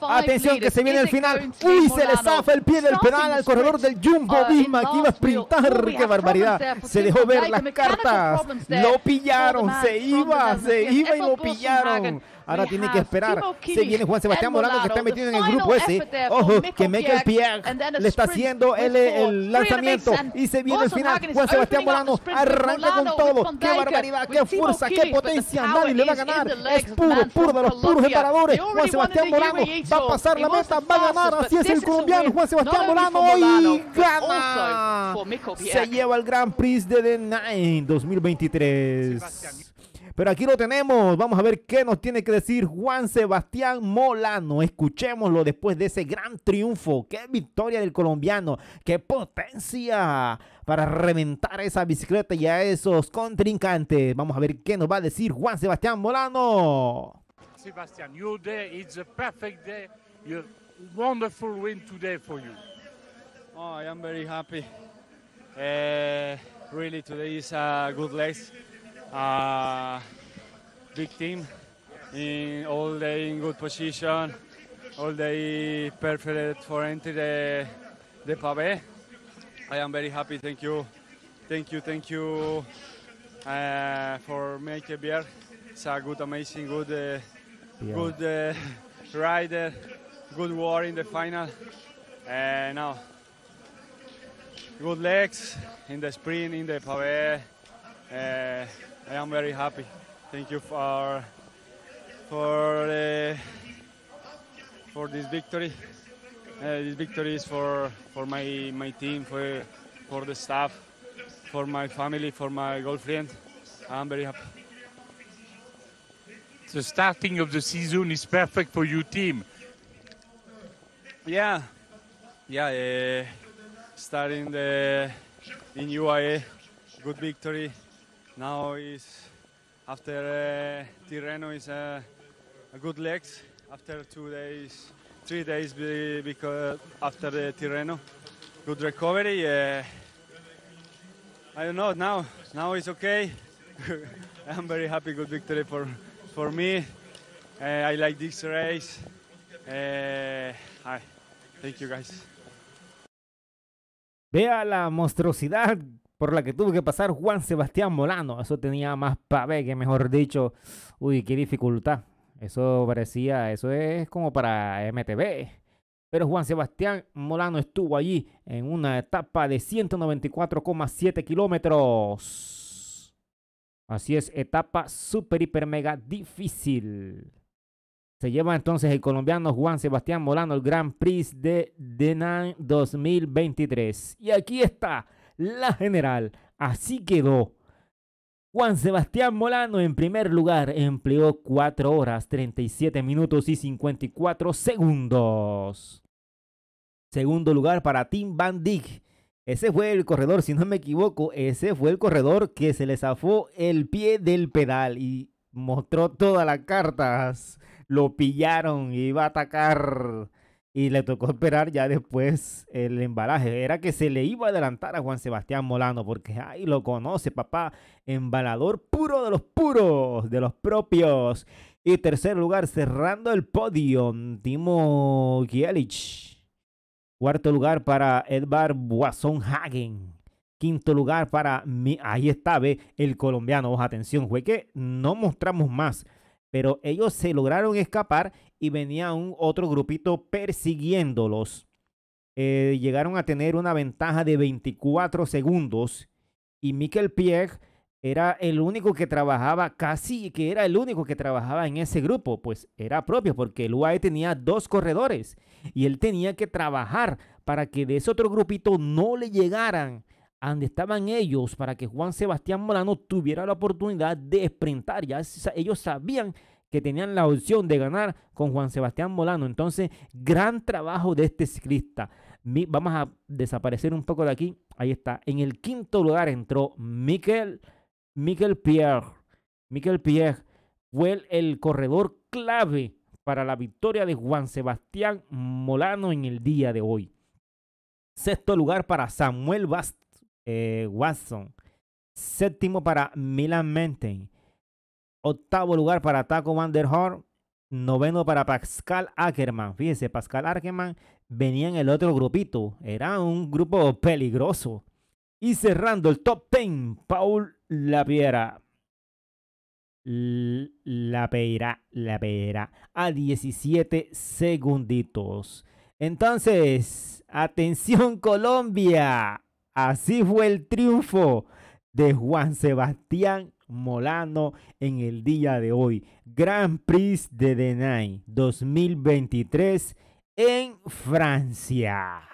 Atención que se viene el final. Uy, se le zafa el pie del penal al corredor del Jumbo Visma que iba a sprintar. ¡Qué barbaridad! Se dejó ver las cartas. Lo pillaron, se iba, se iba y lo pillaron. Ahora tiene que esperar. Se viene Juan Sebastián Morano que está metido en el grupo ese. Ojo, que el pie. le está haciendo e el, lanzamiento. Y se viene el final. Juan Sebastián Morano arranca con todo. ¡Qué barbaridad! ¡Qué fuerza! ¡Qué potencia! Nadie le va a ganar. Es puro, puro de los puros separadores Juan Sebastián Morano va a pasar la meta, va a ganar, así es el colombiano Juan Sebastián Molano y gana. Se lleva el Grand Prix de The Nine 2023. Pero aquí lo tenemos. Vamos a ver qué nos tiene que decir Juan Sebastián Molano. Escuchémoslo después de ese gran triunfo. Qué victoria del colombiano. Qué potencia para reventar esa bicicleta y a esos contrincantes. Vamos a ver qué nos va a decir Juan Sebastián Molano. Sebastian, your day is a perfect day. Your wonderful win today for you. Oh, I am very happy. Uh, really, today is a good race. Uh, big team, in all day in good position, all day perfect for entering the, the pavé. I am very happy. Thank you, thank you, thank you uh, for making beer it's a good, amazing, good, uh, yeah. good uh, rider, uh, good war in the final. And uh, now, good legs in the sprint, in the pavé. Uh, I am very happy. Thank you for for uh, for this victory. Uh, this victory is for for my my team, for for the staff, for my family, for my girlfriend. I'm very happy the starting of the season is perfect for your team. Yeah, yeah. Uh, starting the in UAE, good victory. Now is after uh, Tirreno is uh, a good legs. After two days, three days be, because after the uh, Tirreno, good recovery. Uh, I don't know now. Now it's okay. I'm very happy. Good victory for for me. Eh, I like this race. Eh, thank you guys. Vea la monstruosidad por la que tuvo que pasar Juan Sebastián Molano. Eso tenía más pavé que mejor dicho. Uy, qué dificultad. Eso parecía, eso es como para MTV. Pero Juan Sebastián Molano estuvo allí en una etapa de 194,7 kilómetros. Así es, etapa súper hiper, mega difícil. Se lleva entonces el colombiano Juan Sebastián Molano el Grand Prix de Denain 2023. Y aquí está la general. Así quedó. Juan Sebastián Molano en primer lugar empleó 4 horas 37 minutos y 54 segundos. Segundo lugar para Tim Van Dijk ese fue el corredor, si no me equivoco, ese fue el corredor que se le zafó el pie del pedal y mostró todas las cartas. Lo pillaron, iba a atacar y le tocó esperar ya después el embalaje. Era que se le iba a adelantar a Juan Sebastián Molano, porque ahí lo conoce, papá. Embalador puro de los puros, de los propios. Y tercer lugar, cerrando el podio, Timo Gielich. Cuarto lugar para Edvard Boisson Hagen. Quinto lugar para ahí está, ve, el colombiano. atención, fue que no mostramos más, pero ellos se lograron escapar y venía un otro grupito persiguiéndolos. Eh, llegaron a tener una ventaja de 24 segundos y Mikel Pierre era el único que trabajaba, casi que era el único que trabajaba en ese grupo, pues era propio, porque el UAE tenía dos corredores y él tenía que trabajar para que de ese otro grupito no le llegaran a donde estaban ellos, para que Juan Sebastián Molano tuviera la oportunidad de sprintar. Ya ellos sabían que tenían la opción de ganar con Juan Sebastián Molano. Entonces, gran trabajo de este ciclista. Vamos a desaparecer un poco de aquí. Ahí está. En el quinto lugar entró Miquel. Miguel Pierre. Miguel Pierre fue el corredor clave para la victoria de Juan Sebastián Molano en el día de hoy. Sexto lugar para Samuel eh, Watson. Séptimo para Milan Menten. Octavo lugar para Taco Van der Noveno para Pascal Ackerman. Fíjense, Pascal Ackerman venía en el otro grupito. Era un grupo peligroso. Y cerrando el top 10, Paul Lapiera. La Laviera la a 17 segunditos. Entonces, atención Colombia. Así fue el triunfo de Juan Sebastián Molano en el día de hoy. Grand Prix de Denain 2023 en Francia.